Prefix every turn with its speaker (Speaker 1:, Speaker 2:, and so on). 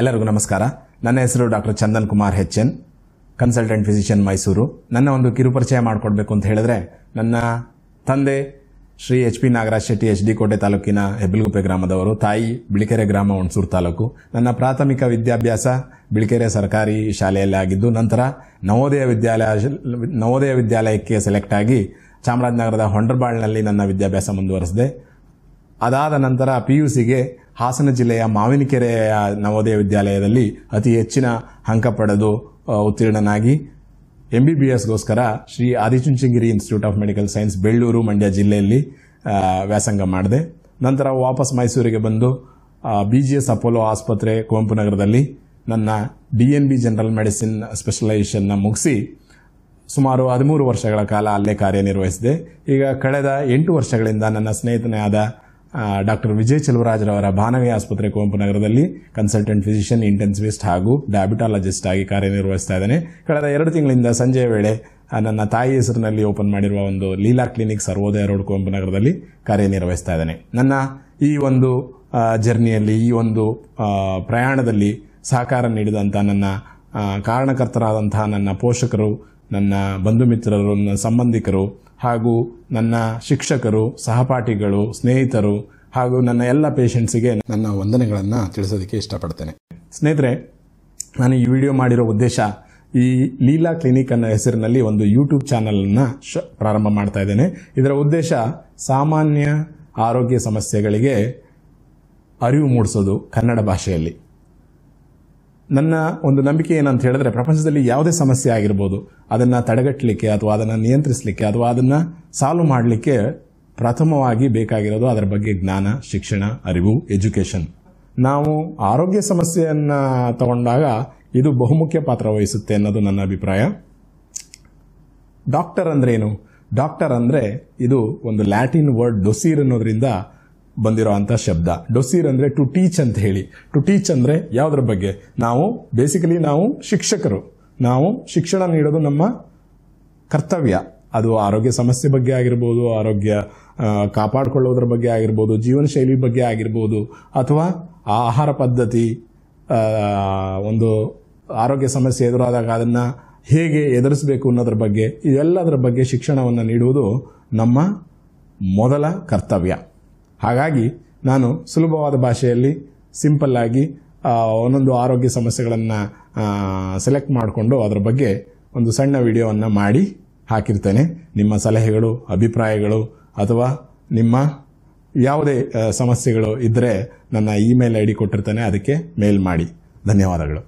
Speaker 1: ಎಲ್ಲರಿಗೂ ನಮಸ್ಕಾರ ನನ್ನ ಹೆಸರು doctor Chandan Kumar H N consultant physician Mysuru ನನ್ನ ಒಂದು ಕಿರುಪರಿಚಯ ಮಾಡಿಕೊಡ್ಬೇಕು ಅಂತ ಹೇಳಿದ್ರೆ ನನ್ನ ತಂದೆ Shri H P Nagaraj Shetty H D Kote ತಾಲೂಕಿನ ಹೆಬ್ಬಲಗುಪ್ಪೆ ಗ್ರಾಮದವರು ತಾಯಿ ಬಿಳಿಕೆರೆ ಗ್ರಾಮ ಹುಣಸೂರು ತಾಲೂಕು ನನ್ನ ಪ್ರಾಥಮಿಕ ವಿದ್ಯಾಭ್ಯಾಸ ಬಿಳಿಕೆರೆ ಸರ್ಕಾರಿ ಶಾಲೆಯಲ್ಲಿ ಆಗಿದ್ದು ನಂತರ ನವೋದಯ ವಿದ್ಯಾಲಯ ನವೋದಯ ವಿದ್ಯಾಲಯಕ್ಕೆ ಸೆಲೆಕ್ಟ್ ಆಗಿ ಚಾಮರಾಜನಗರದ ಹೊಂಡರ್ಬಾಳ್ನಲ್ಲಿ ನನ್ನ ವಿದ್ಯಾಭ್ಯಾಸ ಮುಂದುವರೆಸಿದೆ ಅದಾದ ನಂತರ ಪಿ ಯು ಸಿಗೆ ಹಾಸನ ಜಿಲ್ಲೆಯ ಮಾವಿನಕೆರೆಯ ನವೋದಯ ವಿದ್ಯಾಲಯದಲ್ಲಿ ಅತಿ ಹೆಚ್ಚಿನ ಅಂಕ ಪಡೆದು ಉತ್ತೀರ್ಣನಾಗಿ ಎಂ ಬಿ ಬಿ ಎಸ್ಗೋಸ್ಕರ Shri Adichunchanagiri institute of medical science Bellur Mandya ಜಿಲ್ಲೆಯಲ್ಲಿ ವ್ಯಾಸಂಗ ಮಾಡಿದೆ ನಂತರ ವಾಪಸ್ ಮೈಸೂರಿಗೆ ಬಂದು ಬಿ ಜಿ ಎಸ್ ಅಪೋಲೋ ಆಸ್ಪತ್ರೆ ಕುವೆಂಪು ನಗರದಲ್ಲಿ ನನ್ನ D N B general medicine ಸ್ಪೆಷಲೈಸೇಷನ್ನ ಮುಗಿಸಿ ಸುಮಾರು ಹದಿಮೂರು ವರ್ಷಗಳ ಕಾಲ ಅಲ್ಲೇ ಕಾರ್ಯನಿರ್ವಹಿಸಿದೆ ಈಗ ಕಳೆದ ಎಂಟು ವರ್ಷಗಳಿಂದ ನನ್ನ ಸ್ನೇಹಿತನೇ ಆದ ಡಾಕ್ಟರ್ ವಿಜಯ್ ಚೆಲುವರಾಜ್ರವರ ಭಾನವಿ ಆಸ್ಪತ್ರೆ ಕುವೆಂಪು ನಗರದಲ್ಲಿ ಕನ್ಸಲ್ಟೆಂಟ್ ಫಿಸಿಷಿಯನ್ ಇಂಟೆನ್ಸಿವಿಸ್ಟ್ ಹಾಗೂ ಡಯಾಬಿಟಾಲಜಿಸ್ಟ್ ಆಗಿ ಕಾರ್ಯನಿರ್ವಹಿಸ್ತಾ ಇದ್ದಾನೆ ಕಳೆದ ಎರಡು ತಿಂಗಳಿಂದ ಸಂಜೆ ವೇಳೆ ನನ್ನ ತಾಯಿ ಹೆಸರಿನಲ್ಲಿ ಓಪನ್ ಮಾಡಿರುವ ಒಂದು ಲೀಲಾ ಕ್ಲಿನಿಕ್ ಸರ್ವೋದಯ ರೋಡ್ ಕುವೆಂಪು ನಗರದಲ್ಲಿ ಕಾರ್ಯನಿರ್ವಹಿಸ್ತಾ ಇದ್ದಾನೆ ನನ್ನ ಈ ಒಂದು ಜರ್ನಿಯಲ್ಲಿ ಈ ಒಂದು ಪ್ರಯಾಣದಲ್ಲಿ ಸಹಕಾರ ನೀಡಿದಂಥ ನನ್ನ ಕಾರಣಕರ್ತರಾದಂತಹ ನನ್ನ ಪೋಷಕರು ನನ್ನ ಬಂಧು ಮಿತ್ರರು ನನ್ನ ಸಂಬಂಧಿಕರು ಹಾಗೂ ನನ್ನ ಶಿಕ್ಷಕರು ಸಹಪಾಠಿಗಳು ಸ್ನೇಹಿತರು ಹಾಗೂ ನನ್ನ ಎಲ್ಲ ಪೇಷಂಟ್ಸಿಗೆ ನನ್ನ ವಂದನೆಗಳನ್ನು ತಿಳಿಸೋದಕ್ಕೆ ಇಷ್ಟಪಡ್ತೇನೆ ಸ್ನೇಹಿತರೆ ನಾನು ಈ ವಿಡಿಯೋ ಮಾಡಿರೋ ಉದ್ದೇಶ ಈ ಲೀಲಾ ಕ್ಲಿನಿಕ್ ಅನ್ನೋ ಹೆಸರಿನಲ್ಲಿ ಒಂದು ಯೂಟ್ಯೂಬ್ ಚಾನಲನ್ನು ಶ ಪ್ರಾರಂಭ ಮಾಡ್ತಾ ಇದ್ದೇನೆ ಇದರ ಉದ್ದೇಶ ಸಾಮಾನ್ಯ ಆರೋಗ್ಯ ಸಮಸ್ಯೆಗಳಿಗೆ ಅರಿವು ಮೂಡಿಸೋದು ಕನ್ನಡ ಭಾಷೆಯಲ್ಲಿ ನನ್ನ ಒಂದು ನಂಬಿಕೆ ಏನಂತ ಹೇಳಿದ್ರೆ ಪ್ರಪಂಚದಲ್ಲಿ ಯಾವುದೇ ಸಮಸ್ಯೆ ಆಗಿರ್ಬೋದು ಅದನ್ನು ತಡೆಗಟ್ಟಲಿಕ್ಕೆ ಅಥವಾ ಅದನ್ನು ನಿಯಂತ್ರಿಸಲಿಕ್ಕೆ ಅಥವಾ ಅದನ್ನು ಸಾಲ್ವ್ ಮಾಡಲಿಕ್ಕೆ ಪ್ರಥಮವಾಗಿ ಬೇಕಾಗಿರೋದು ಅದರ ಬಗ್ಗೆ ಜ್ಞಾನ ಶಿಕ್ಷಣ ಅರಿವು ಎಜುಕೇಷನ್ ನಾವು ಆರೋಗ್ಯ ಸಮಸ್ಯೆಯನ್ನು ತಗೊಂಡಾಗ ಇದು ಬಹುಮುಖ್ಯ ಪಾತ್ರ ವಹಿಸುತ್ತೆ ಅನ್ನೋದು ನನ್ನ ಅಭಿಪ್ರಾಯ ಡಾಕ್ಟರ್ ಅಂದ್ರೇನು ಡಾಕ್ಟರ್ ಅಂದರೆ ಇದು ಒಂದು ಲ್ಯಾಟಿನ್ ವರ್ಡ್ ಡೊಸೀರ್ ಅನ್ನೋದ್ರಿಂದ ಬಂದಿರೋ ಅಂತ ಶಬ್ದ ಡೊಸೀರ್ ಅಂದ್ರೆ ಟು ಟೀಚ್ ಅಂತ ಹೇಳಿ ಟು ಟೀಚ್ ಅಂದ್ರೆ ಯಾವ್ದ್ರ ಬಗ್ಗೆ ನಾವು ಬೇಸಿಕಲಿ ನಾವು ಶಿಕ್ಷಕರು ನಾವು ಶಿಕ್ಷಣ ನೀಡೋದು ನಮ್ಮ ಕರ್ತವ್ಯ ಅದು ಆರೋಗ್ಯ ಸಮಸ್ಯೆ ಬಗ್ಗೆ ಆಗಿರ್ಬೋದು ಆರೋಗ್ಯ ಕಾಪಾಡಿಕೊಳ್ಳೋದ್ರ ಬಗ್ಗೆ ಆಗಿರ್ಬೋದು ಜೀವನ ಶೈಲಿ ಬಗ್ಗೆ ಆಗಿರ್ಬೋದು ಅಥವಾ ಆಹಾರ ಪದ್ಧತಿ ಒಂದು ಆರೋಗ್ಯ ಸಮಸ್ಯೆ ಎದುರಾದಾಗ ಅದನ್ನು ಹೇಗೆ ಎದುರಿಸಬೇಕು ಅನ್ನೋದ್ರ ಬಗ್ಗೆ ಇದೆಲ್ಲದರ ಬಗ್ಗೆ ಶಿಕ್ಷಣವನ್ನು ನೀಡುವುದು ನಮ್ಮ ಮೊದಲ ಕರ್ತವ್ಯ ಹಾಗಾಗಿ ನಾನು ಸುಲಭವಾದ ಭಾಷೆಯಲ್ಲಿ ಸಿಂಪಲ್ ಆಗಿ ಒಂದೊಂದು ಆರೋಗ್ಯ ಸಮಸ್ಯೆಗಳನ್ನು ಸೆಲೆಕ್ಟ್ ಮಾಡಿಕೊಂಡು ಅದರ ಬಗ್ಗೆ ಒಂದು ಸಣ್ಣ ವಿಡಿಯೋವನ್ನು ಮಾಡಿ ಹಾಕಿರ್ತೇನೆ ನಿಮ್ಮ ಸಲಹೆಗಳು ಅಭಿಪ್ರಾಯಗಳು ಅಥವಾ ನಿಮ್ಮ ಯಾವುದೇ ಸಮಸ್ಯೆಗಳು ಇದ್ದರೆ ನನ್ನ ಇಮೇಲ್ ಐ ಡಿ ಕೊಟ್ಟಿರ್ತೇನೆ ಅದಕ್ಕೆ ಮೇಲ್ ಮಾಡಿ ಧನ್ಯವಾದಗಳು